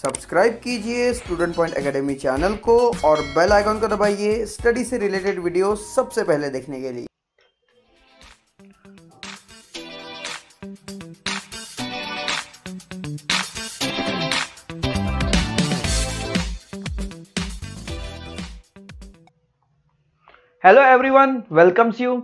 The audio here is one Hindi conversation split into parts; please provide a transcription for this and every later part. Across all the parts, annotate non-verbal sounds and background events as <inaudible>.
सब्सक्राइब कीजिए स्टूडेंट पॉइंट एकेडमी चैनल को और बेल आइकॉन को दबाइए स्टडी से रिलेटेड वीडियो सबसे पहले देखने के लिए hello everyone welcomes you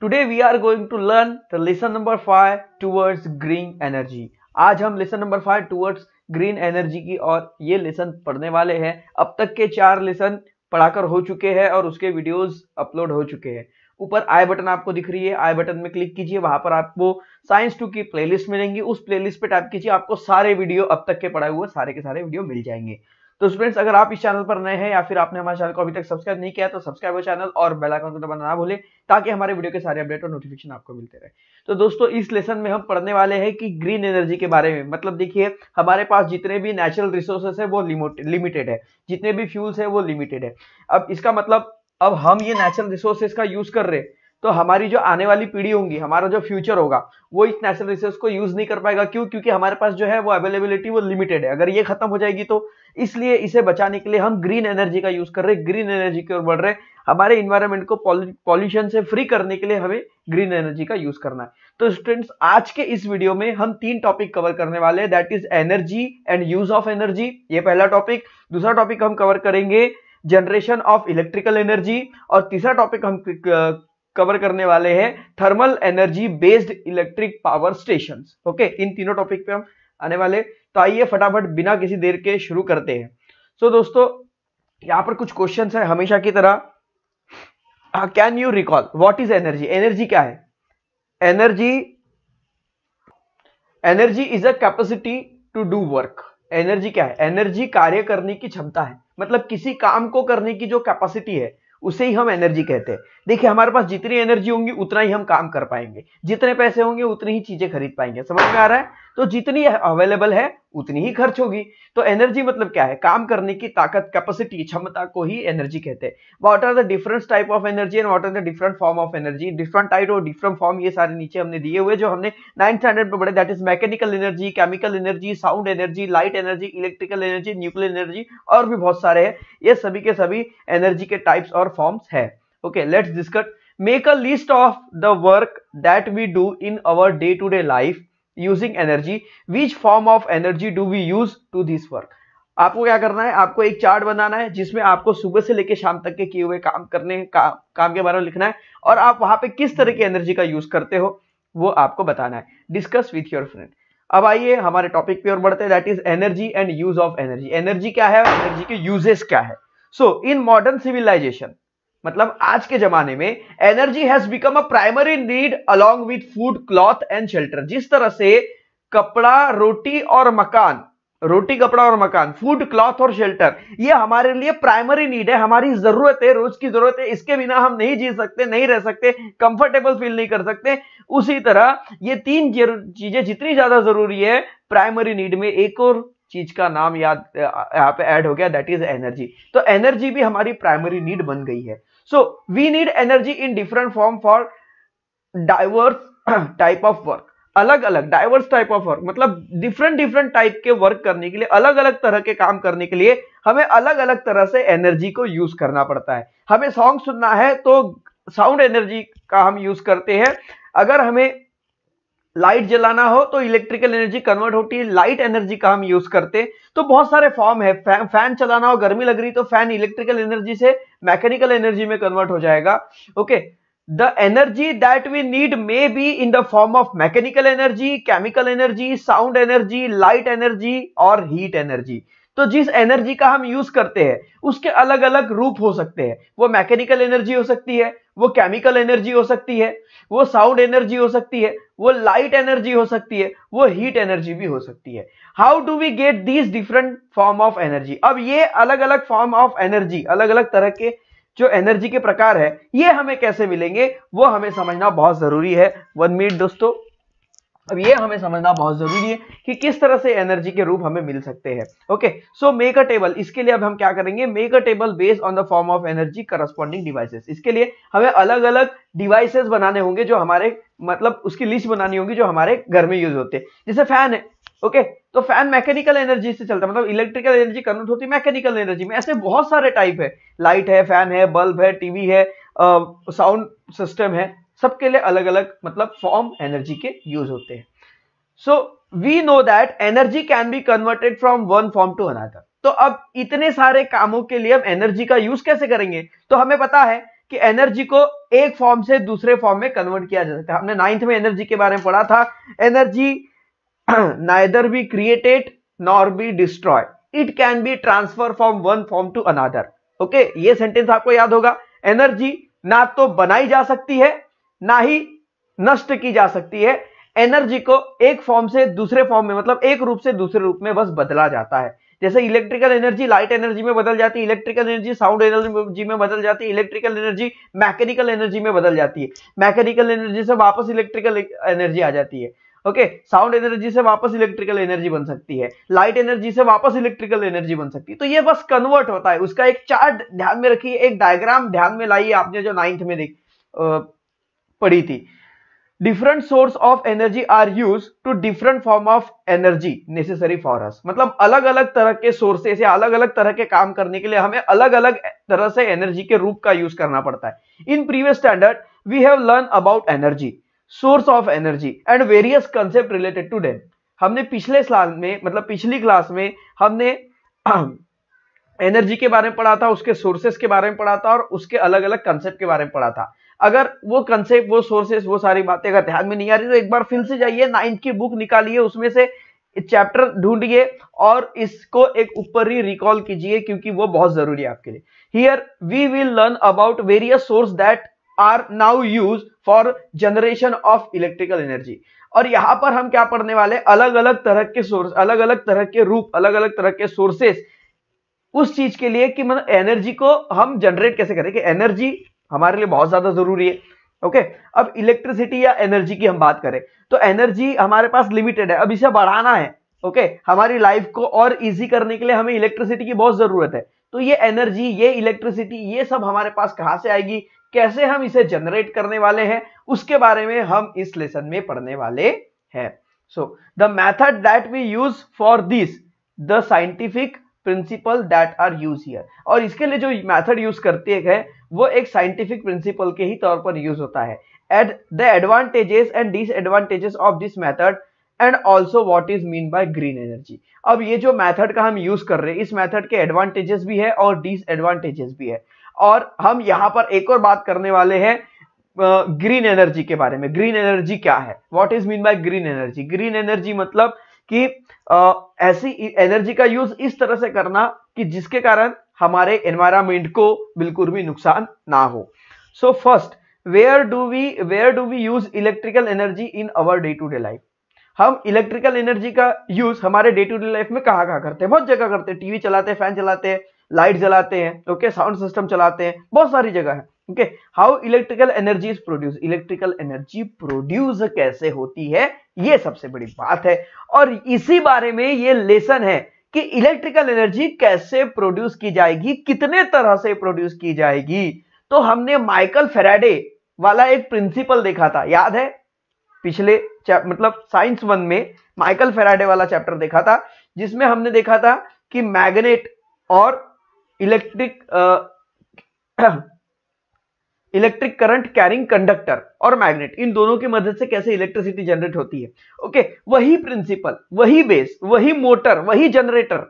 today we are going to learn the lesson number five towards green energy आज हम lesson number five towards green energy की और ये लेसन पढ़ने वाले हैं अब तक के चार लेसन पढ़ाकर हो चुके हैं और उसके वीडियोस अपलोड हो चुके हैं ऊपर आई बटन आपको दिख रही है आई बटन में क्लिक कीजिए वहां पर आपको साइंस टू की प्लेलिस्ट मिलेंगी उस प्लेलिस्ट पे टाइप कीजिए आपको सारे वीडियो अब तक के पढ़ाए हुए सारे के सारे वीडियो मिल जाएंगे तो स्टूडेंट्स अगर आप इस चैनल पर नए हैं या फिर आपने हमारे चैनल को अभी तक सब्सक्राइब नहीं किया तो सब्सक्राइब हो चैनल और बेल आइकन को दबाना ना भूले ताकि हमारे वीडियो के सारे अपडेट और नोटिफिकेशन आपको मिलते रहे तो दोस्तों इस लेसन में हम पढ़ने वाले हैं कि ग्रीन एनर्जी के बारे में मतलब देखिए हमारे पास जितने भी नेचुरल रिसोर्सेस है वो लिमिटेड है जितने भी फ्यूल्स है वो लिमिटेड है अब इसका मतलब अब हम ये नेचुरल रिसोर्सेस का यूज कर रहे हैं तो हमारी जो आने वाली पीढ़ी होंगी हमारा जो फ्यूचर होगा वो इस नेचुरल रिसोर्स को यूज नहीं कर पाएगा क्यों क्योंकि हमारे पास जो है वो अवेलेबिलिटी वो लिमिटेड है अगर ये खत्म हो जाएगी तो इसलिए इसे बचाने के लिए हम ग्रीन एनर्जी का यूज कर रहे हैं ग्रीन एनर्जी की ओर बढ़ रहे हैं हमारे इन्वायरमेंट को पॉल्यूशन से फ्री करने के लिए हमें ग्रीन एनर्जी का यूज करना है तो स्टूडेंट्स आज के इस वीडियो में हम तीन टॉपिक कवर करने वाले हैं that is energy and use of energy ये पहला टॉपिक दूसरा टॉपिक हम कवर करेंगे जनरेशन ऑफ इलेक्ट्रिकल एनर्जी और तीसरा टॉपिक हम कवर करने वाले हैं thermal energy based electric power station okay इन तीनों टॉपिक पे हम आने वाले तो आइए फटाफट बिना किसी देर के शुरू करते हैं सो so, दोस्तों यहां पर कुछ क्वेश्चन है हमेशा की तरह can you recall what is energy energy क्या है energy energy is a capacity to do work energy क्या है एनर्जी कार्य करने की क्षमता है मतलब किसी काम को करने की जो कैपेसिटी है उसे ही हम एनर्जी कहते हैं देखिए हमारे पास जितनी एनर्जी होंगी उतना ही हम काम कर पाएंगे जितने पैसे होंगे उतनी ही चीजें खरीद पाएंगे समझ में आ रहा है तो जितनी अवेलेबल है उतनी ही खर्च होगी तो एनर्जी मतलब क्या है काम करने की ताकत कैपेसिटी क्षमता को ही एनर्जी कहते हैं what are the different type of energy and what are the different form of energy different type और डिफरेंट फॉर्म ये सारे नीचे हमने दिए हुए जो हमने नाइन्थ स्टैंडर्ड में पढ़े that is mechanical energy chemical energy sound energy light energy electrical energy nuclear energy और भी बहुत सारे है ये सभी के सभी एनर्जी के टाइप्स और फॉर्म्स है okay let's discuss make a list of the work that we do in our day to day life using energy which form of energy do we use to this work आपको क्या करना है आपको एक चार्ट बनाना है जिसमें आपको सुबह से लेकर शाम तक के किए हुए काम करने का, काम के बारे में लिखना है और आप वहां पे किस तरह की एनर्जी का यूज करते हो वो आपको बताना है डिस्कस विथ योर फ्रेंड अब आइए हमारे टॉपिक पे और बढ़ते हैं that is energy and use of energy energy क्या है एनर्जी के यूजेस क्या है सो इन मॉडर्न सिविलाइजेशन मतलब आज के जमाने में energy has become a primary need along with food cloth and shelter जिस तरह से कपड़ा रोटी और मकान रोटी कपड़ा और मकान फूड क्लॉथ और शेल्टर ये हमारे लिए प्राइमरी नीड है हमारी जरूरत है रोज की जरूरत है इसके बिना हम नहीं जी सकते नहीं रह सकते कंफर्टेबल फील नहीं कर सकते उसी तरह ये तीन चीजें जितनी ज्यादा जरूरी है प्राइमरी नीड में एक और चीज का नाम याद यहाँ पे ऐड हो गया दैट इज एनर्जी तो एनर्जी भी हमारी प्राइमरी नीड बन गई है so we need energy in different form for diverse type of work अलग अलग डाइवर्स टाइप ऑफ वर्क मतलब डिफरेंट डिफरेंट टाइप के वर्क करने के लिए अलग अलग तरह के काम करने के लिए हमें अलग अलग तरह से एनर्जी को यूज करना पड़ता है हमें सॉन्ग सुनना है तो साउंड एनर्जी का हम यूज करते हैं अगर हमें लाइट जलाना हो तो इलेक्ट्रिकल एनर्जी कन्वर्ट होती है लाइट एनर्जी का हम यूज करते हैं तो बहुत सारे फॉर्म है फैन चलाना हो गर्मी लग रही तो फैन इलेक्ट्रिकल एनर्जी से मैकेनिकल एनर्जी में कन्वर्ट हो जाएगा okay the energy that we need may be in the form of mechanical energy chemical energy sound energy light energy और हीट एनर्जी तो जिस एनर्जी का हम यूज करते हैं उसके अलग अलग रूप हो सकते हैं वो मैकेनिकल एनर्जी हो सकती है वो केमिकल एनर्जी हो सकती है वो साउंड एनर्जी हो सकती है वो लाइट एनर्जी हो सकती है वो हीट एनर्जी भी हो सकती है how do we get these different form of energy अब ये अलग अलग फॉर्म ऑफ एनर्जी अलग अलग तरह के जो एनर्जी के प्रकार है ये हमें कैसे मिलेंगे वो हमें समझना बहुत जरूरी है वन मिनट दोस्तों अब ये हमें समझना बहुत जरूरी है कि किस तरह से एनर्जी के रूप हमें मिल सकते हैं okay so make a table इसके लिए अब हम क्या करेंगे make a table based on the form of energy corresponding devices इसके लिए हमें अलग अलग डिवाइसेस बनाने होंगे जो हमारे मतलब उसकी लिस्ट बनानी होगी जो हमारे घर में यूज होते हैं जैसे फैन है ओके okay, तो फैन मैकेनिकल एनर्जी से चलता है मतलब इलेक्ट्रिकल एनर्जी कन्वर्ट होती है मैकेनिकल एनर्जी में ऐसे बहुत सारे टाइप है लाइट है फैन है बल्ब है टीवी है साउंड सिस्टम है सबके लिए अलग अलग मतलब फॉर्म एनर्जी के यूज होते हैं so we know that energy can be converted from one form to another तो अब इतने सारे कामों के लिए हम एनर्जी का यूज कैसे करेंगे तो हमें पता है कि एनर्जी को एक फॉर्म से दूसरे फॉर्म में कन्वर्ट किया जा सकता है हमने नाइन्थ में एनर्जी के बारे में पढ़ा था energy neither be created nor be destroy it can be transfer from one form to another okay ये सेंटेंस आपको याद होगा एनर्जी ना तो बनाई जा सकती है ना ही नष्ट की जा सकती है एनर्जी को एक फॉर्म से दूसरे फॉर्म में मतलब एक रूप से दूसरे रूप में बस बदला जाता है जैसे इलेक्ट्रिकल एनर्जी लाइट एनर्जी में बदल जाती है इलेक्ट्रिकल एनर्जी साउंड एनर्जी में बदल जाती है इलेक्ट्रिकल एनर्जी मैकेनिकल एनर्जी में बदल जाती है मैकेनिकल एनर्जी से वापस इलेक्ट्रिकल एनर्जी आ जाती है ओके साउंड एनर्जी से वापस इलेक्ट्रिकल एनर्जी बन सकती है लाइट एनर्जी से वापस इलेक्ट्रिकल एनर्जी बन सकती है तो ये बस कन्वर्ट होता है उसका एक चार्ट ध्यान में रखिए एक डायग्राम ध्यान में लाइए आपने जो नाइन्थ में देख पढ़ी थी different source of energy are use to different form of energy necessary for us मतलब अलग अलग तरह के सोर्सेस या अलग अलग तरह के काम करने के लिए हमें अलग अलग तरह से एनर्जी के रूप का यूज करना पड़ता है in previous standard we have learn about energy source of energy and various concept related to them हमने पिछले साल में मतलब पिछली क्लास में हमने एनर्जी <clears throat> के बारे में पढ़ा था उसके सोर्सेस के बारे में पढ़ा था और उसके अलग अलग कंसेप्ट के बारे में पढ़ा था अगर वो कंसेप्ट वो सोर्सेस वो सारी बातें अगर ध्यान में नहीं आ रही तो एक बार फिर से जाइए नाइन्थ की बुक निकालिए उसमें से चैप्टर ढूंढिए और इसको एक ऊपर ही रिकॉल कीजिए क्योंकि वो बहुत जरूरी है आपके लिए here we will learn about various source that are now use for generation of electrical energy और यहां पर हम क्या पढ़ने वाले अलग अलग तरह के सोर्स अलग अलग तरह के रूप अलग अलग तरह के सोर्सेस उस चीज के लिए कि मतलब एनर्जी को हम जनरेट कैसे करें कि एनर्जी हमारे लिए बहुत ज्यादा जरूरी है ओके अब इलेक्ट्रिसिटी या एनर्जी की हम बात करें तो एनर्जी हमारे पास लिमिटेड है अब इसे बढ़ाना है ओके हमारी लाइफ को और इजी करने के लिए हमें इलेक्ट्रिसिटी की बहुत जरूरत है तो ये एनर्जी ये इलेक्ट्रिसिटी ये सब हमारे पास कहाँ से आएगी कैसे हम इसे जनरेट करने वाले हैं उसके बारे में हम इस लेसन में पढ़ने वाले हैं so the method that we use for this the scientific principle that are use here और इसके लिए जो मैथड यूज करते हैं वो एक साइंटिफिक प्रिंसिपल के ही तौर पर यूज होता है at the advantages and disadvantages of this method and also what is mean by green energy अब ये जो मैथड का हम यूज कर रहे हैं इस मैथड के एडवांटेजेस भी है और डिसएडवांटेजेस भी है और हम यहां पर एक और बात करने वाले हैं ग्रीन एनर्जी के बारे में ग्रीन एनर्जी क्या है what is mean by green energy green energy मतलब कि ऐसी एनर्जी का यूज इस तरह से करना कि जिसके कारण हमारे एनवायरमेंट को बिल्कुल भी नुकसान ना हो so first where do we where do we use electrical energy in our day to day life हम इलेक्ट्रिकल एनर्जी का यूज हमारे डे टू डे लाइफ में कहा कहा करते हैं बहुत जगह करते हैं टीवी चलाते हैं फैन चलाते हैं लाइट जलाते हैं ओके साउंड सिस्टम चलाते हैं बहुत सारी जगह है okay how electrical energy is produce electrical energy produce कैसे होती है ये सबसे बड़ी बात है और इसी बारे में ये लेसन है कि इलेक्ट्रिकल एनर्जी कैसे प्रोड्यूस की जाएगी कितने तरह से प्रोड्यूस की जाएगी तो हमने माइकल फेराडे वाला एक प्रिंसिपल देखा था याद है पिछले मतलब साइंस वन में माइकल फेराडे वाला चैप्टर देखा था जिसमें हमने देखा था कि मैग्नेट और electric <clears throat> electric current carrying conductor और मैग्नेट इन दोनों की मदद से कैसे इलेक्ट्रिसिटी जनरेट होती है ओके वही प्रिंसिपल वही बेस वही मोटर वही जनरेटर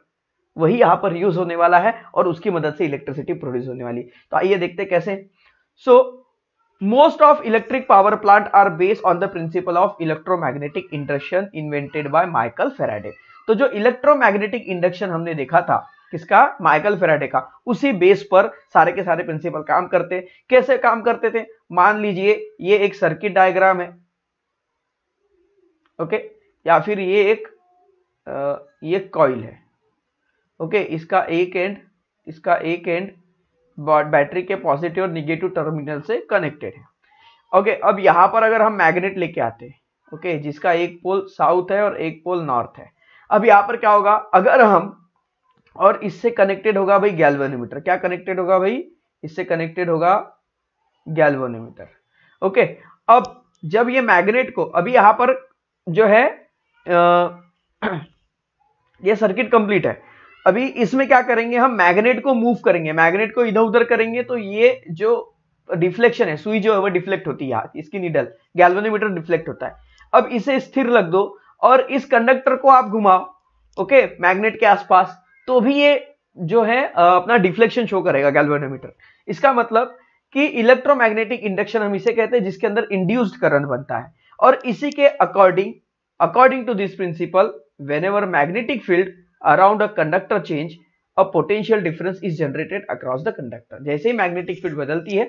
वही यहां पर यूज होने वाला है और उसकी मदद से इलेक्ट्रिसिटी प्रोड्यूस होने वाली तो आइए देखते कैसे so most of electric power plant are based on the principle of electromagnetic induction invented by Michael Faraday तो जो इलेक्ट्रोमैग्नेटिक इंडक्शन हमने देखा था किसका माइकल फेराडे का उसी बेस पर सारे के सारे प्रिंसिपल काम करते कैसे काम करते थे मान लीजिए ये एक सर्किट डायग्राम है ओके या फिर ये एक ये कॉइल है ओके इसका एक एंड इसका एक एंड बैटरी के पॉजिटिव और निगेटिव टर्मिनल से कनेक्टेड है ओके अब यहां पर अगर हम मैग्नेट लेके आते हैं ओके जिसका एक पोल साउथ है और एक पोल नॉर्थ है अब यहां पर क्या होगा अगर हम और इससे कनेक्टेड होगा भाई गैल्वेनोमीटर क्या कनेक्टेड होगा भाई इससे कनेक्टेड होगा गैल्वेनोमीटर ओके अब जब ये मैग्नेट को अभी यहां पर जो है आ, ये सर्किट कंप्लीट है अभी इसमें क्या करेंगे हम मैग्नेट को मूव करेंगे मैग्नेट को इधर उधर करेंगे तो ये जो डिफ्लेक्शन है सुई जो है वो डिफ्लेक्ट होती है इसकी निडल गैल्वेनोमीटर डिफ्लेक्ट होता है अब इसे स्थिर रख दो और इस कंडक्टर को आप घुमाओ ओके मैग्नेट के आसपास तो भी ये जो है अपना डिफ्लेक्शन शो करेगा गैल्वेनोमीटर इसका मतलब कि इलेक्ट्रोमैग्नेटिक इंडक्शन हम इसे कहते हैं जिसके अंदर इंड्यूस्ड करंट बनता है और इसी के according according to this principle whenever magnetic field around a conductor change a potential difference is generated across the conductor जैसे ही मैग्नेटिक फील्ड बदलती है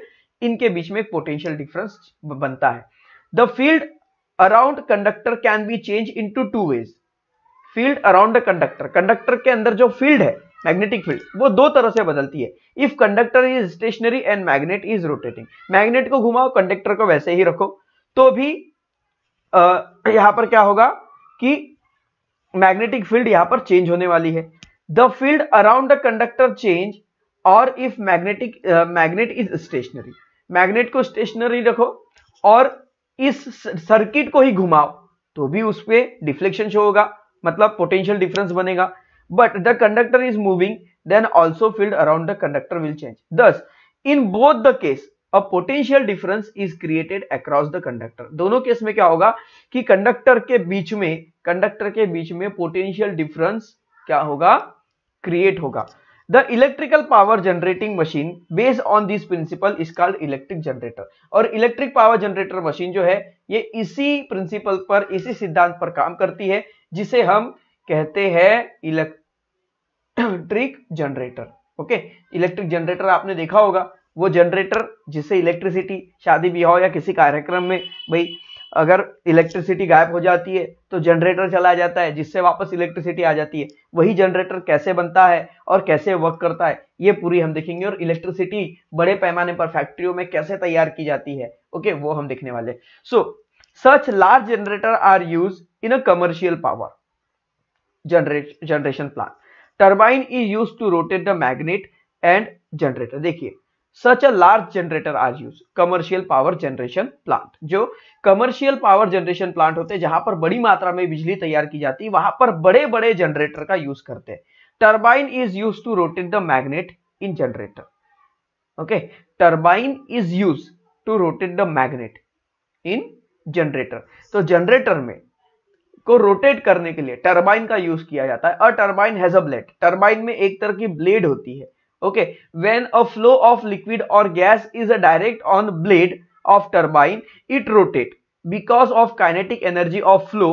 इनके बीच में पोटेंशियल डिफरेंस बनता है the field around conductor can be change in two two ways field around the conductor conductor के अंदर जो फील्ड है मैग्नेटिक फील्ड वो दो तरह से बदलती है if conductor is stationary and magnet is rotating magnet को घुमाओ कंडक्टर को वैसे ही रखो तो भी आ, यहां पर क्या होगा कि मैग्नेटिक फील्ड यहां पर चेंज होने वाली है the field around the conductor change और if magnetic magnet is stationary magnet को स्टेशनरी रखो और इस सर्किट को ही घुमाओ तो भी उस पर डिफ्लेक्शन शो होगा मतलब पोटेंशियल डिफरेंस बनेगा but the conductor is moving then also field around the conductor will change thus in both the case a potential difference is created across the conductor दोनों केस में क्या होगा कि कंडक्टर के बीच में कंडक्टर के बीच में पोटेंशियल डिफरेंस क्या होगा क्रिएट होगा the electrical power generating machine based on this principle is called electric generator और इलेक्ट्रिक पावर जनरेटर मशीन जो है ये इसी प्रिंसिपल पर इसी सिद्धांत पर काम करती है जिसे हम कहते हैं electric generator okay electric generator आपने देखा होगा वो जनरेटर जिससे इलेक्ट्रिसिटी शादी ब्याह या किसी कार्यक्रम में भाई अगर इलेक्ट्रिसिटी गायब हो जाती है तो जनरेटर चला जाता है जिससे वापस इलेक्ट्रिसिटी आ जाती है वही जनरेटर कैसे बनता है और कैसे वर्क करता है ये पूरी हम देखेंगे और इलेक्ट्रिसिटी बड़े पैमाने पर फैक्ट्रियों में कैसे तैयार की जाती है ओके वो हम देखने वाले so so, such large generator are used in a commercial power generation plant turbine is use to rotate the magnet and generator देखिए such a large generator are use commercial power generation plant जो कमर्शियल पावर जनरेशन प्लांट होते हैं जहां पर बड़ी मात्रा में बिजली तैयार की जाती है वहां पर बड़े बड़े जनरेटर का यूज करते हैं turbine is use to rotate the magnet in generator okay turbine is use to rotate the magnet in generator तो जनरेटर में को रोटेट करने के लिए टर्बाइन का यूज किया जाता है a turbine has a blade turbine में एक तरह की ब्लेड होती है okay when a flow of liquid और gas is a direct on blade of turbine it rotate because of kinetic energy of flow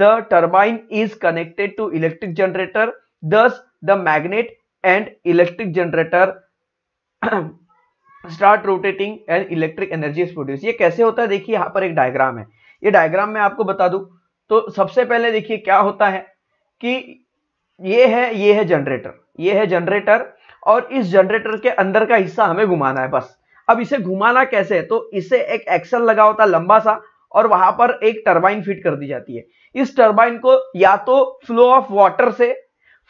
the turbine is connected to electric generator thus the magnet and electric generator start rotating and electric energy is produce ये कैसे होता है देखिए यहाँ पर एक डायग्राम है ये डायग्राम मैं आपको बता दू तो सबसे पहले देखिए क्या होता है कि ये है ये है जनरेटर ये है जनरेटर और इस जनरेटर के अंदर का हिस्सा हमें घुमाना है बस अब इसे घुमाना कैसे है तो इसे एक एक्सल लगा होता है लंबा सा और वहां पर एक टर्बाइन फिट कर दी जाती है इस टर्बाइन को या तो फ्लो ऑफ वाटर से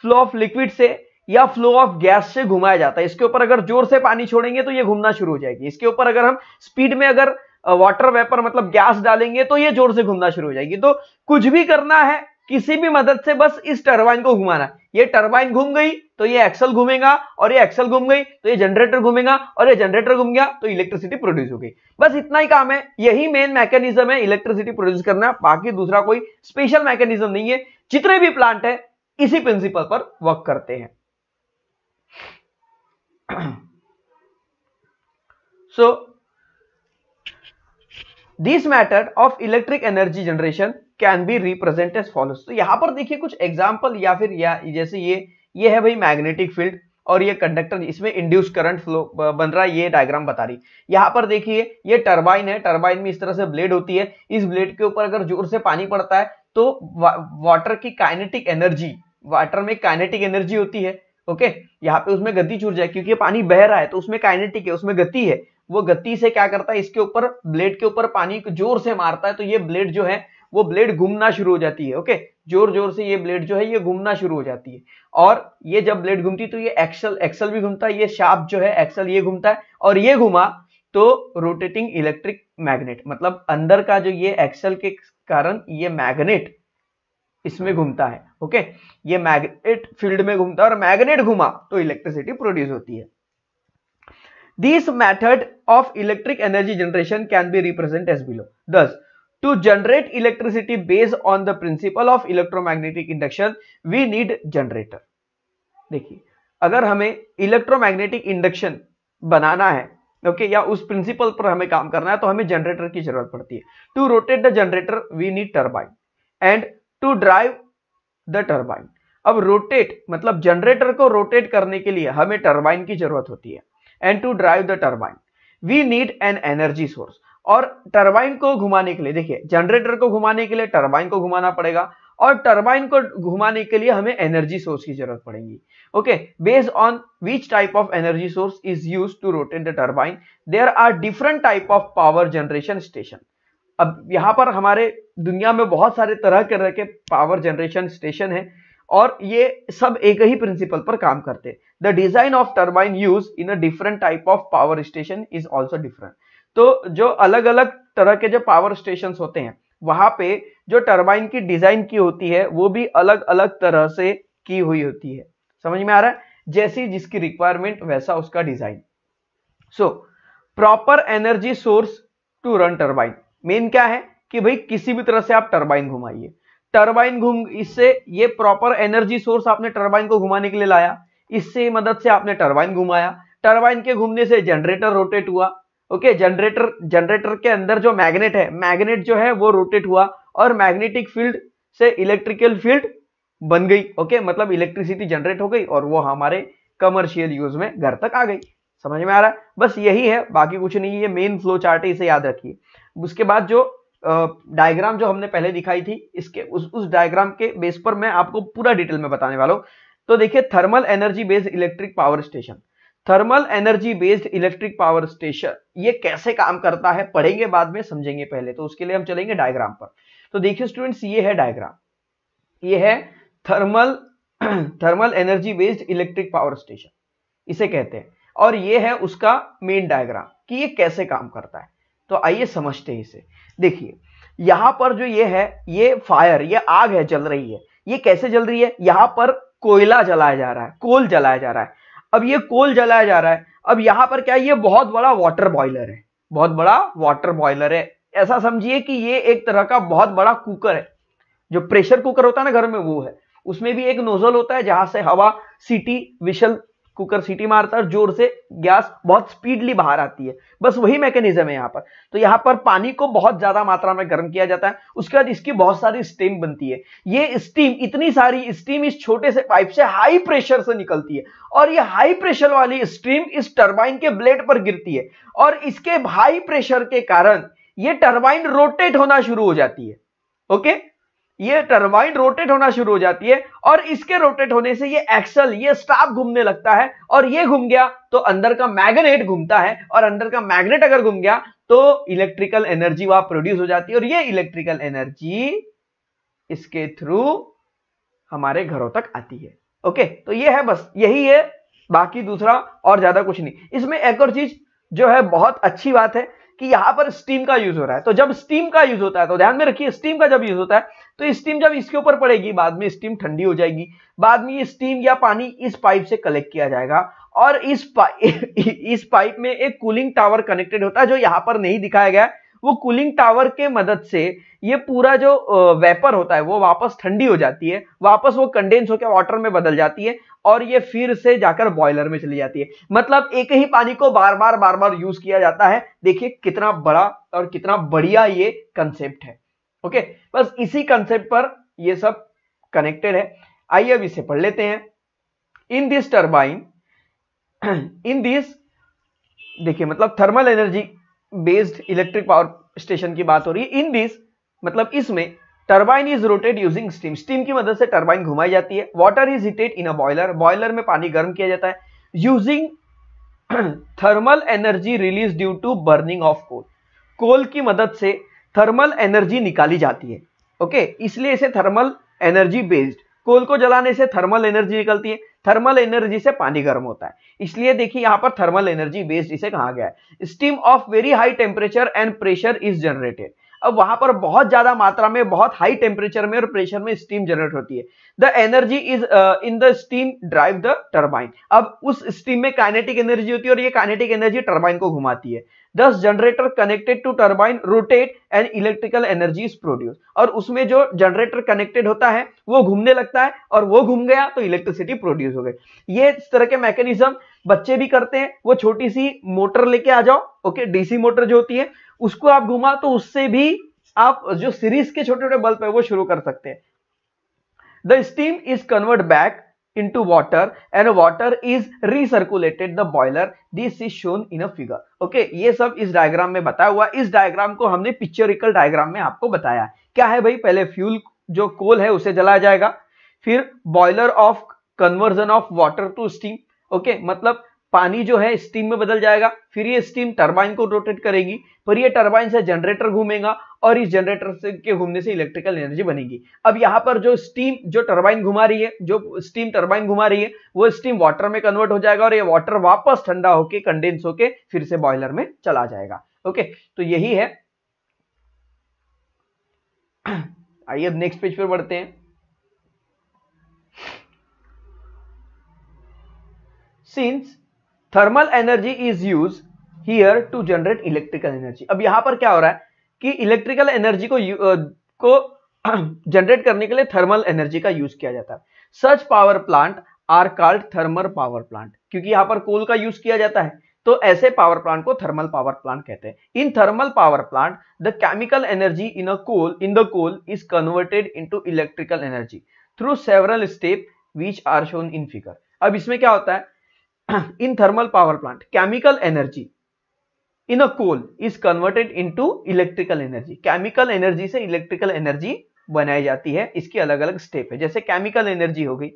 फ्लो ऑफ लिक्विड से या फ्लो ऑफ गैस से घुमाया जाता है इसके ऊपर अगर जोर से पानी छोड़ेंगे तो ये घूमना शुरू हो जाएगी इसके ऊपर अगर हम स्पीड में अगर वाटर वेपर मतलब गैस डालेंगे तो ये जोर से घूमना शुरू हो जाएगी तो कुछ भी करना है किसी भी मदद से बस इस टर्बाइन को घुमाना ये टर्बाइन घूम गई तो ये एक्सल घूमेगा और ये एक्सल घूम गई तो ये जनरेटर घूमेगा और ये जनरेटर घूम गया तो इलेक्ट्रिसिटी प्रोड्यूस हो गई बस इतना ही काम है यही मेन मैकेनिज्म है इलेक्ट्रिसिटी प्रोड्यूस करना बाकी दूसरा कोई स्पेशल मैकेनिज्म नहीं है जितने भी प्लांट है इसी प्रिंसिपल पर वर्क करते हैं <clears throat> so this matter of electric energy generation can be represent as follows तो यहाँ पर देखिए कुछ एग्जाम्पल या फिर या जैसे ये ये है भाई मैग्नेटिक फील्ड और ये कंडक्टर इसमें इंड्यूस करंट फ्लो बन रहा है ये डायग्राम बता रही यहाँ पर देखिए ये टरबाइन है टरबाइन में इस तरह से ब्लेड होती है इस ब्लेड के ऊपर अगर जोर से पानी पड़ता है तो वाटर की काइनेटिक एनर्जी वाटर में काइनेटिक एनर्जी होती है ओके यहाँ पे उसमें गति छूट जाए क्योंकि पानी बह रहा है तो उसमें काइनेटिक है उसमें गति है वो गति से क्या करता है इसके ऊपर ब्लेड के ऊपर पानी जोर से मारता है तो ये ब्लेड जो है वो ब्लेड घूमना शुरू हो जाती है ओके जोर जोर से ये ब्लेड जो है ये घूमना शुरू हो जाती है और ये जब ब्लेड घूमती तो ये एक्सल एक्सल भी घूमता है ये शार्प जो है एक्सल ये घूमता है और ये घुमा तो रोटेटिंग इलेक्ट्रिक मैग्नेट मतलब अंदर का जो ये एक्सल के कारण ये मैग्नेट इसमें घूमता है ओके ये मैग्नेट फील्ड में घूमता है और मैग्नेट घुमा तो इलेक्ट्रिसिटी प्रोड्यूस होती है this method of electric energy generation can be represent as below thus to generate electricity based on the principle of electromagnetic induction we need generator देखिए अगर हमें इलेक्ट्रोमैग्नेटिक इंडक्शन बनाना है ओके okay, या उस प्रिंसिपल पर हमें काम करना है तो हमें जनरेटर की जरूरत पड़ती है to rotate the generator we need turbine and to drive the turbine अब रोटेट मतलब जनरेटर को रोटेट करने के लिए हमें टर्बाइन की जरूरत होती है and to drive the turbine we need an energy source और टर्बाइन को घुमाने के लिए देखिए जनरेटर को घुमाने के लिए टर्बाइन को घुमाना पड़ेगा और टर्बाइन को घुमाने के लिए हमें एनर्जी सोर्स की जरूरत पड़ेगी okay based on which type of energy source is use to rotate the turbine there are different type of power generation station अब यहां पर हमारे दुनिया में बहुत सारे तरह तरह के पावर जनरेशन स्टेशन है और ये सब एक ही प्रिंसिपल पर काम करते हैं the design of turbine use in a different type of power station is also different तो जो अलग अलग तरह के जो पावर स्टेशन होते हैं वहां पे जो टर्बाइन की डिजाइन की होती है वो भी अलग अलग तरह से की हुई होती है समझ में आ रहा है जैसी जिसकी रिक्वायरमेंट वैसा उसका design so proper energy source to run turbine main क्या है कि भाई किसी भी तरह से आप टर्बाइन घुमाइए टर्बाइन घूम इससे ये प्रॉपर एनर्जी सोर्स आपने टर्बाइन को घुमाने के लिए लाया इससे मदद से आपने टर्बाइन घुमाया टर्बाइन के घूमने से जनरेटर रोटेट हुआ ओके जनरेटर जनरेटर के अंदर जो मैग्नेट है मैग्नेट जो है वो रोटेट हुआ और मैग्नेटिक फील्ड से इलेक्ट्रिकल फील्ड बन गई ओके मतलब इलेक्ट्रिसिटी जनरेट हो गई और वो हमारे कमर्शियल यूज में घर तक आ गई समझ में आ रहा है बस यही है बाकी कुछ नहीं है मेन फ्लो चार्ट इसे याद रखिए उसके बाद जो डायग्राम जो हमने पहले दिखाई थी इसके उस उस डायग्राम के बेस पर मैं आपको पूरा डिटेल में बताने वाला हूं तो देखिए thermal energy based electric power station thermal energy based electric power station ये कैसे काम करता है पढ़ेंगे बाद में समझेंगे पहले तो उसके लिए हम चलेंगे डायग्राम पर तो देखिए स्टूडेंट्स ये है डायग्राम ये है thermal thermal energy based electric power station इसे कहते हैं और ये है उसका मेन डायग्राम कि ये कैसे काम करता है तो आइए समझते हैं इसे देखिए यहां पर जो ये है ये फायर ये आग है जल रही है ये कैसे जल रही है यहां पर कोयला जलाया जा रहा है कोल जलाया जा रहा है अब ये कोल जलाया जा रहा है अब यहां पर क्या ये बहुत बड़ा वाटर बॉयलर है बहुत बड़ा वाटर बॉयलर है ऐसा समझिए कि ये एक तरह का बहुत बड़ा कुकर है जो प्रेशर कुकर होता है ना घर में वो है उसमें भी एक नोजल होता है जहां से हवा सीटी विशल कुकर सीटी मारता है और जोर से गैस बहुत स्पीडली बाहर आती है बस वही मैकेनिज्म है यहाँ पर तो यहाँ पर पानी को बहुत ज्यादा मात्रा में गर्म किया जाता है उसके बाद इसकी बहुत सारी स्टीम बनती है ये स्टीम इतनी सारी स्टीम इस छोटे से पाइप से हाई प्रेशर से निकलती है और ये हाई प्रेशर वाली स्टीम इस टर्बाइन के ब्लेड पर गिरती है और इसके हाई प्रेशर के कारण ये टर्बाइन रोटेट होना शुरू हो जाती है ओके ये टर्बाइन रोटेट होना शुरू हो जाती है और इसके रोटेट होने से ये एक्सल ये स्टाफ घूमने लगता है और ये घूम गया तो अंदर का मैग्नेट घूमता है और अंदर का मैग्नेट अगर घूम गया तो इलेक्ट्रिकल एनर्जी वहां प्रोड्यूस हो जाती है और ये इलेक्ट्रिकल एनर्जी इसके थ्रू हमारे घरों तक आती है ओके तो ये है बस यही है बाकी दूसरा और ज्यादा कुछ नहीं इसमें एक और चीज जो है बहुत अच्छी बात है कि यहां पर स्टीम का यूज हो रहा है तो जब स्टीम का यूज होता है तो ध्यान में रखिए स्टीम का जब यूज होता है तो स्टीम जब इसके ऊपर पड़ेगी बाद में स्टीम ठंडी हो जाएगी बाद में ये स्टीम या पानी इस पाइप से कलेक्ट किया जाएगा और इस पाइप <laughs> इस पाइप में एक कूलिंग टावर कनेक्टेड होता है जो यहां पर नहीं दिखाया गया वो कूलिंग टावर के मदद से ये पूरा जो वेपर होता है वो वापस ठंडी हो जाती है वापस वो कंडेंस होकर वाटर में बदल जाती है और ये फिर से जाकर बॉयलर में चली जाती है मतलब एक ही पानी को बार बार बार बार यूज किया जाता है देखिए कितना बड़ा और कितना बढ़िया ये कंसेप्ट है ओके बस इसी कंसेप्ट पर ये सब कनेक्टेड है आइए अब इसे पढ़ लेते हैं in this turbine in this देखिए मतलब thermal energy based electric power station की बात हो रही है इन दिस मतलब इसमें turbine is rotated using steam steam की मदद से टर्बाइन घुमाई जाती है water is heated in a boiler boiler में पानी गर्म किया जाता है using thermal energy release due to burning of coal coal की मदद से थर्मल एनर्जी निकाली जाती है ओके इसलिए इसे थर्मल एनर्जी बेस्ड कोल को जलाने से थर्मल एनर्जी निकलती है थर्मल एनर्जी से पानी गर्म होता है इसलिए देखिए यहां पर थर्मल एनर्जी बेस्ड इसे कहा गया है steam of very high temperature and pressure is generated अब वहां पर बहुत ज्यादा मात्रा में बहुत हाई टेम्परेचर में और प्रेशर में स्टीम जनरेट होती है the energy is in the steam drive the turbine अब उस स्टीम में काइनेटिक एनर्जी होती है और ये काइनेटिक एनर्जी टर्बाइन को घुमाती है this generator connected to turbine rotate and electrical energy is produce और उसमें जो जनरेटर कनेक्टेड होता है वो घूमने लगता है और वो घूम गया तो इलेक्ट्रिसिटी प्रोड्यूस हो गई ये इस तरह के मैकेनिज्म बच्चे भी करते हैं वो छोटी सी मोटर लेके आ जाओ ओके डीसी मोटर जो होती है उसको आप घुमा तो उससे भी आप जो सीरीज के छोटे छोटे बल्ब है वो शुरू कर सकते हैं the steam is convert back into water water water is recirculated the boiler this is shown in a figure okay ये सब इस डायग्राम में बताया हुआ इस डायग्राम को हमने पिक्चरिकल डायग्राम में आपको बताया क्या है भाई पहले फ्यूल जो कोल है उसे जलाया जाएगा फिर boiler of conversion of water to steam okay मतलब पानी जो है स्टीम में बदल जाएगा फिर ये स्टीम टरबाइन को रोटेट करेगी पर ये टरबाइन से जनरेटर घूमेगा और इस जनरेटर से के घूमने से इलेक्ट्रिकल एनर्जी बनेगी अब यहाँ पर जो स्टीम जो टरबाइन घुमा रही है जो स्टीम टरबाइन घुमा रही है वो स्टीम वाटर में कन्वर्ट हो जाएगा और ये वाटर वापस ठंडा होके कंडेंस होके फिर से बॉयलर में चला जाएगा ओके तो यही है आइए अब नेक्स्ट पेज पर बढ़ते हैं since thermal energy is use here to generate electrical energy अब यहां पर क्या हो रहा है कि इलेक्ट्रिकल एनर्जी को uh, को जनरेट <clears throat> करने के लिए थर्मल एनर्जी का यूज किया जाता है such power plant are called thermal power plant क्योंकि यहां पर कोल का यूज किया जाता है तो ऐसे पावर प्लांट को थर्मल पावर प्लांट कहते हैं in thermal power plant the chemical energy in a coal in the coal is converted into electrical energy through several step which are shown in figure अब इसमें क्या होता है in thermal power plant chemical energy in a coal is converted into electrical energy chemical energy से इलेक्ट्रिकल एनर्जी बनाई जाती है इसकी अलग अलग स्टेप है जैसे केमिकल एनर्जी हो गई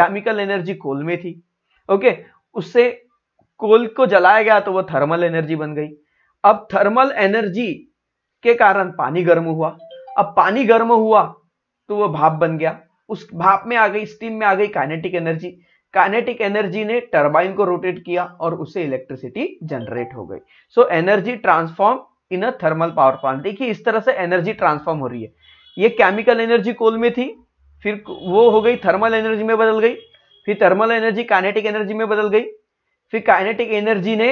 केमिकल एनर्जी कोल में थी ओके उससे कोल को जलाया गया तो वह थर्मल एनर्जी बन गई अब थर्मल एनर्जी के कारण पानी गर्म हुआ अब पानी गर्म हुआ तो वह भाप बन गया उस भाप में आ गई स्टीम में आ गई काइनेटिक एनर्जी काइनेटिक एनर्जी ने टर्बाइन को रोटेट किया और उससे इलेक्ट्रिसिटी जनरेट हो गई so energy transform in a thermal power plant देखिए इस तरह से एनर्जी ट्रांसफॉर्म हो रही है ये केमिकल एनर्जी कोल में थी फिर वो हो गई थर्मल एनर्जी में बदल गई फिर थर्मल एनर्जी काइनेटिक एनर्जी में बदल गई फिर काइनेटिक एनर्जी ने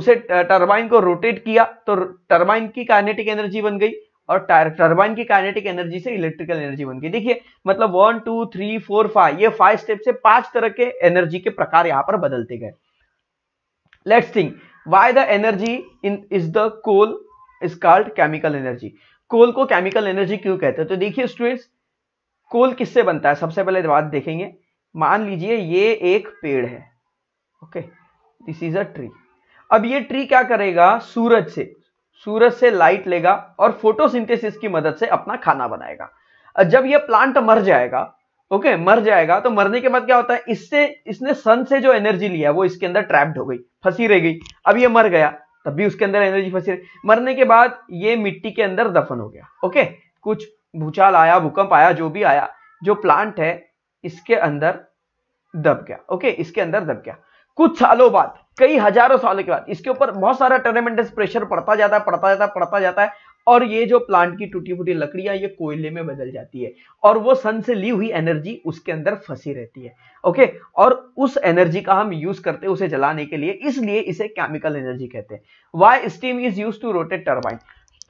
उसे टर्बाइन uh, को रोटेट किया तो टर्बाइन की काइनेटिक एनर्जी बन गई और टर्बाइन की काइनेटिक एनर्जी से इलेक्ट्रिकल एनर्जी बनती है देखिए मतलब one two three four five ये फाइव स्टेप से पांच तरह के एनर्जी के प्रकार यहां पर बदलते गए let's think why the energy in is the coal is called chemical energy coal को केमिकल एनर्जी क्यों कहते हैं तो देखिए स्टूडेंट्स कोल किससे बनता है सबसे पहले बात देखेंगे मान लीजिए ये एक पेड़ है okay this is a tree अब ये ट्री क्या करेगा सूरज से सूरज से लाइट लेगा और फोटोसिंथेसिस की मदद से अपना खाना बनाएगा जब यह प्लांट मर जाएगा ओके मर जाएगा तो मरने के बाद क्या होता है इससे इसने सन से जो एनर्जी लिया वो इसके अंदर ट्रैप्ड हो गई फंसी रह गई अब यह मर गया तब भी उसके अंदर एनर्जी फंसी रही मरने के बाद ये मिट्टी के अंदर दफन हो गया ओके कुछ भूचाल आया भूकंप आया जो भी आया जो प्लांट है इसके अंदर दब गया ओके इसके अंदर दब गया कुछ सालों बाद कई हजारों साल के बाद इसके ऊपर बहुत सारा टर्नामेंटस प्रेशर पड़ता जाता है पड़ता जाता है पड़ता जाता है और ये जो प्लांट की टूटी फूटी लकड़ियां ये कोयले में बदल जाती है और वो सन से ली हुई एनर्जी उसके अंदर फंसी रहती है ओके और उस एनर्जी का हम यूज करते हैं उसे जलाने के लिए इसलिए इसे केमिकल एनर्जी कहते हैं why steam is use to rotate turbine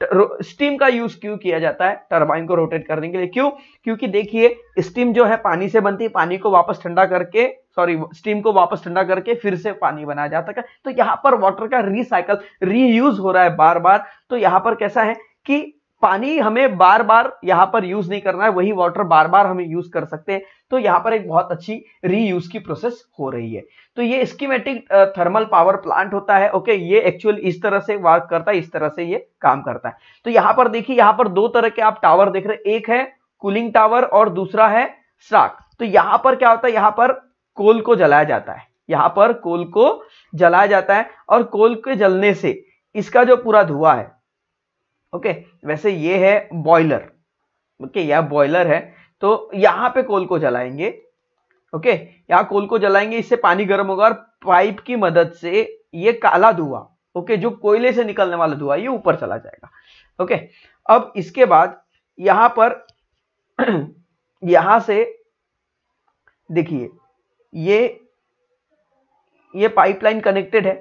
steam का यूज क्यों किया जाता है टरबाइन को रोटेट करने के लिए क्यों क्योंकि देखिए स्टीम जो है पानी से बनती है पानी को वापस ठंडा करके सॉरी स्टीम को वापस ठंडा करके फिर से पानी बनाया जाता है तो यहां पर वाटर का रिसाइकल रीयूज हो रहा है बार बार तो यहां पर कैसा है कि पानी हमें बार बार यहां पर यूज नहीं करना है वही वाटर बार बार हमें यूज कर सकते हैं तो यहाँ पर एक बहुत अच्छी रीयूज की प्रोसेस हो रही है तो ये स्कीमेटिक थर्मल पावर प्लांट होता है ओके ये एक्चुअल इस तरह से वर्क करता है इस तरह से ये काम करता है तो यहां पर देखिए यहाँ पर दो तरह के आप टावर देख रहे हैं एक है कूलिंग टावर और दूसरा है साक तो यहाँ पर क्या होता है यहाँ पर कोल को जलाया जाता है यहाँ पर कोल को जलाया जाता है और कोल के जलने से इसका जो पूरा धुआं है ओके वैसे ये है बॉयलर ओके यह बॉयलर है तो यहां पे कोल को जलाएंगे ओके यहां कोल को जलाएंगे इससे पानी गर्म होगा और पाइप की मदद से ये काला धुआं ओके जो कोयले से निकलने वाला धुआं ये ऊपर चला जाएगा ओके अब इसके बाद यहां पर <clears throat> यहां से देखिए ये ये पाइपलाइन कनेक्टेड है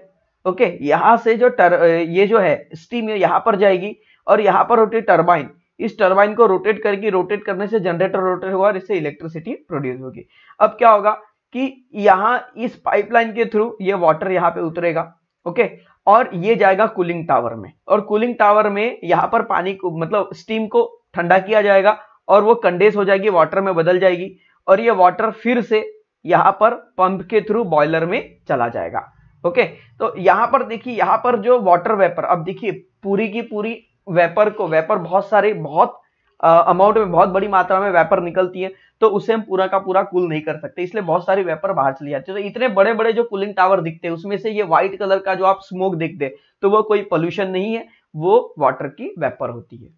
ओके यहां से जो टर, ये जो है स्टीम यहां पर जाएगी और यहाँ पर होती है टर्बाइन इस टर्बाइन को रोटेट करेगी रोटेट करने से जनरेटर रोटेट होगा और इससे इलेक्ट्रिसिटी प्रोड्यूस होगी अब क्या होगा कि यहाँ इस पाइपलाइन के थ्रू ये वाटर यहाँ पे उतरेगा ओके और ये जाएगा कूलिंग टावर में और कूलिंग टावर में यहाँ पर पानी को मतलब स्टीम को ठंडा किया जाएगा और वो कंडेंस हो जाएगी वाटर में बदल जाएगी और ये वाटर फिर से यहाँ पर पंप के थ्रू बॉयलर में चला जाएगा ओके तो यहाँ पर देखिए यहाँ पर जो वाटर वेपर अब देखिए पूरी की पूरी वेपर को वेपर बहुत सारे बहुत अमाउंट में बहुत बड़ी मात्रा में वेपर निकलती है तो उसे हम पूरा का पूरा कूल नहीं कर सकते इसलिए बहुत सारी वेपर बाहर चली जाती है तो इतने बड़े बड़े जो कूलिंग टावर दिखते हैं उसमें से ये व्हाइट कलर का जो आप स्मोक देखते हैं तो वो कोई पोल्यूशन नहीं है वो वाटर की वेपर होती है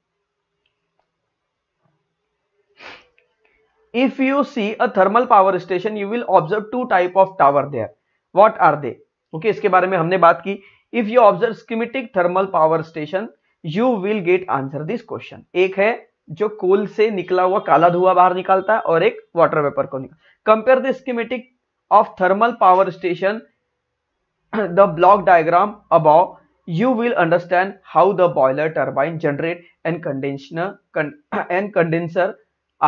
if you see a thermal power station you will observe two type of tower there what are they okay इसके बारे में हमने बात की if you observe schematic thermal power station you will get answer this question एक है जो कोल से निकला हुआ काला धुआं बाहर निकालता है और एक वाटर वेपर को निकाल compare the schematic of thermal power station the block diagram about you will understand how the boiler turbine generate and condenser and condenser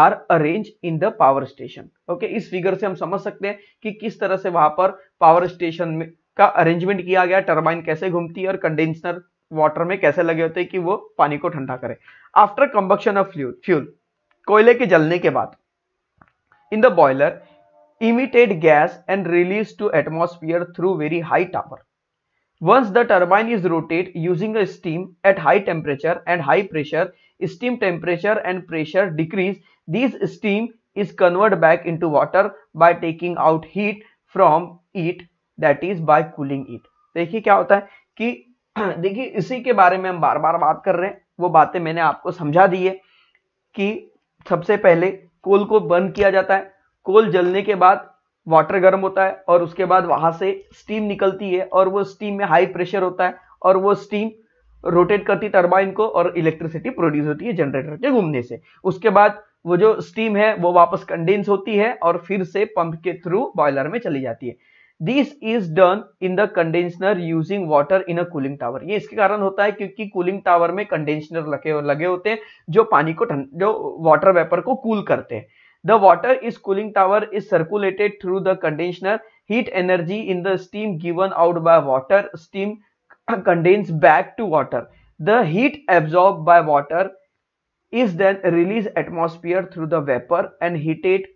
are arrange in the power station okay इस फिगर से हम समझ सकते हैं कि किस तरह से वहां पर पावर स्टेशन का अरेंजमेंट किया गया टर्बाइन कैसे घूमती है और कंडेंसर वाटर में कैसे लगे होते हैं कि वो पानी को ठंडा करे आफ्टर कंबक्शन ऑफ फ्यूल कोयले के जलने के बाद in the boiler emitted gas and release to atmosphere through very high tower once the turbine is rotate using a steam at high temperature and high pressure steam temperature and pressure decrease this steam is convert back into water by taking out heat from it that is by cooling it देखिए क्या होता है कि <clears throat> देखिए इसी के बारे में हम बार बार बात कर रहे हैं वो बातें मैंने आपको समझा दी है कि सबसे पहले कोल को बर्न किया जाता है कोल जलने के बाद वाटर गर्म होता है और उसके बाद वहां से स्टीम निकलती है और वो स्टीम में हाई प्रेशर होता है और वो स्टीम रोटेट करती टर्बाइन को और इलेक्ट्रिसिटी प्रोड्यूस होती है जनरेटर के घूमने से उसके बाद वो जो स्टीम है वो वापस कंडेंस होती है और फिर से पंप के थ्रू बॉयलर में चली जाती है this is done in the condenser using water in a cooling tower ये इसके कारण होता है क्योंकि कूलिंग टावर में कंडेंशनर लगे लगे होते हैं जो पानी को जो वाटर वेपर को कूल cool करते हैं the water is cooling tower is circulated through the condenser heat energy in the steam given out by water steam condense back to water the heat absorb by water is then release atmosphere through the vapour and heated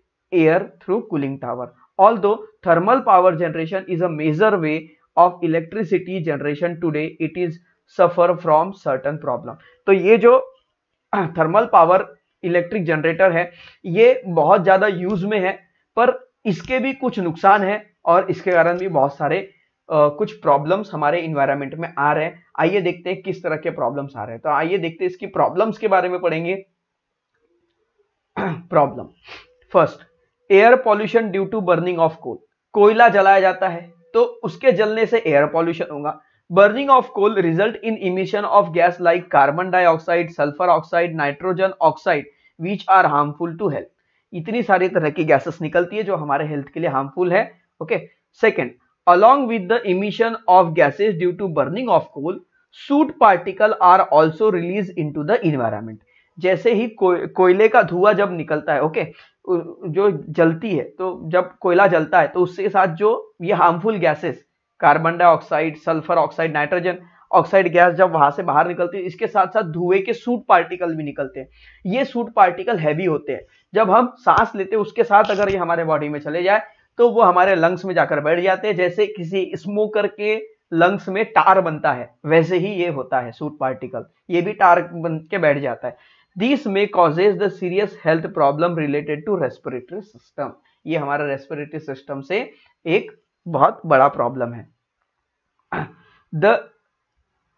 air through cooling tower although thermal power generation is a major way of electricity generation today it is suffer from certain problem तो ये जो <clears throat> thermal power electric generator है ये बहुत ज़्यादा use में है पर इसके भी कुछ नुकसान है और इसके कारण भी बहुत सारे आ, कुछ प्रॉब्लम्स हमारे इन्वायरमेंट में आ रहे हैं आइए देखते हैं किस तरह के प्रॉब्लम्स आ रहे हैं तो आइए देखते हैं इसकी प्रॉब्लम्स के बारे में पढ़ेंगे problem first air pollution due to burning of coal कोयला जलाया जाता है तो उसके जलने से एयर पॉल्यूशन होगा burning of coal result in emission of gas like carbon dioxide sulphur oxide nitrogen oxide which are harmful to health इतनी सारी तरह की गैसेस निकलती है जो हमारे हेल्थ के लिए हार्मफुल है okay second with the emission of gases due to burning of coal soot particle are also release into the environment जैसे ही को, कोयले का धुआं जब निकलता है ओके जो जलती है तो जब कोयला जलता है तो उसके साथ जो ये harmful gases carbon dioxide sulphur oxide nitrogen oxide gas जब वहां से बाहर निकलती है इसके साथ साथ धुएं के सूट पार्टिकल भी निकलते हैं ये सूट पार्टिकल हैवी होते हैं जब हम सांस लेते हैं उसके साथ अगर ये हमारे बॉडी में चले जाए तो वो हमारे लंग्स में जाकर बैठ जाते हैं जैसे किसी स्मोकर के लंग्स में टार बनता है वैसे ही ये होता है सूट पार्टिकल ये भी टार बन के बैठ जाता है this may causes the serious health problem related to respiratory system ये हमारा रेस्पिरेटरी सिस्टम से एक बहुत बड़ा प्रॉब्लम है the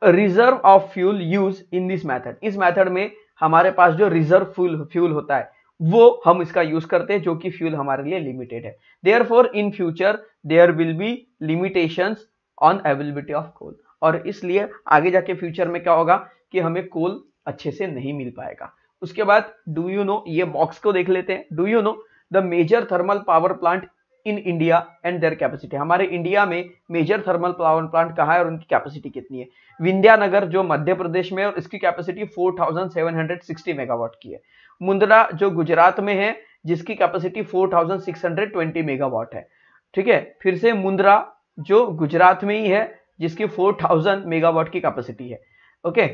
reserve of fuel use in this method इस मैथड में हमारे पास जो रिजर्व फ्यूल फ्यूल होता है वो हम इसका यूज करते हैं जो कि फ्यूल हमारे लिए लिमिटेड है therefore in future there will be limitation on availability of coal और इसलिए आगे जाके फ्यूचर में क्या होगा कि हमें कोल अच्छे से नहीं मिल पाएगा उसके बाद डू यू नो ये बॉक्स को देख लेते हैं do you know the major thermal power plant in India and their capacity हमारे इंडिया में मेजर थर्मल पावर प्लांट कहाँ है और उनकी कैपेसिटी कितनी है विंध्यानगर जो मध्य प्रदेश में और इसकी कैपेसिटी 4760 मेगावाट की है मुंद्रा जो गुजरात में है जिसकी कैपेसिटी 4620 मेगावाट है ठीक है फिर से मुंद्रा जो गुजरात में ही है जिसकी 4000 मेगावाट की कैपेसिटी है ओके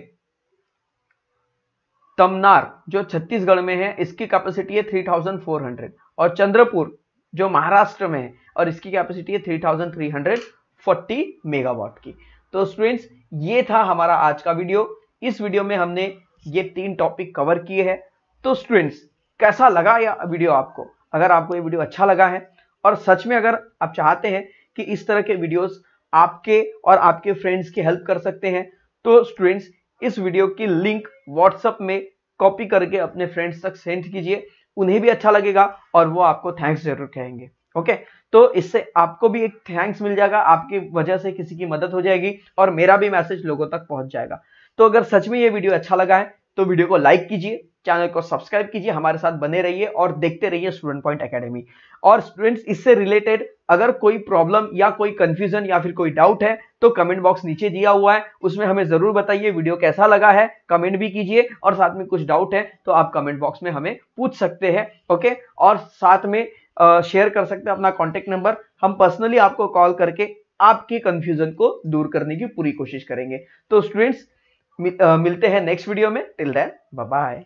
तमनार जो छत्तीसगढ़ में है इसकी कैपेसिटी है 3400 और चंद्रपुर जो महाराष्ट्र में है और इसकी कैपेसिटी है 3340 मेगावाट की तो स्टूडेंट्स ये था हमारा आज का वीडियो इस वीडियो में हमने ये तीन टॉपिक कवर किए हैं तो स्टूडेंट्स कैसा लगा यह वीडियो आपको अगर आपको ये वीडियो अच्छा लगा है और सच में अगर आप चाहते हैं कि इस तरह के वीडियोस आपके और आपके फ्रेंड्स की हेल्प कर सकते हैं तो स्टूडेंट्स इस वीडियो की लिंक व्हाट्सएप में कॉपी करके अपने फ्रेंड्स तक सेंड कीजिए उन्हें भी अच्छा लगेगा और वो आपको थैंक्स जरूर कहेंगे ओके तो इससे आपको भी एक थैंक्स मिल जाएगा आपकी वजह से किसी की मदद हो जाएगी और मेरा भी मैसेज लोगों तक पहुंच जाएगा तो अगर सच में ये वीडियो अच्छा लगा है तो वीडियो को लाइक कीजिए चैनल को सब्सक्राइब कीजिए हमारे साथ बने रहिए और देखते रहिए स्टूडेंट पॉइंट एकेडमी और स्टूडेंट्स इससे रिलेटेड अगर कोई प्रॉब्लम या कोई कंफ्यूजन या फिर कोई डाउट है तो कमेंट बॉक्स नीचे दिया हुआ है उसमें हमें जरूर बताइए वीडियो कैसा लगा है कमेंट भी कीजिए और साथ में कुछ डाउट है तो आप कमेंट बॉक्स में हमें पूछ सकते हैं ओके और साथ में शेयर कर सकते हैं अपना कॉन्टेक्ट नंबर हम पर्सनली आपको कॉल करके आपके कंफ्यूजन को दूर करने की पूरी कोशिश करेंगे तो स्टूडेंट्स मिलते हैं नेक्स्ट वीडियो में टिल दैन बाय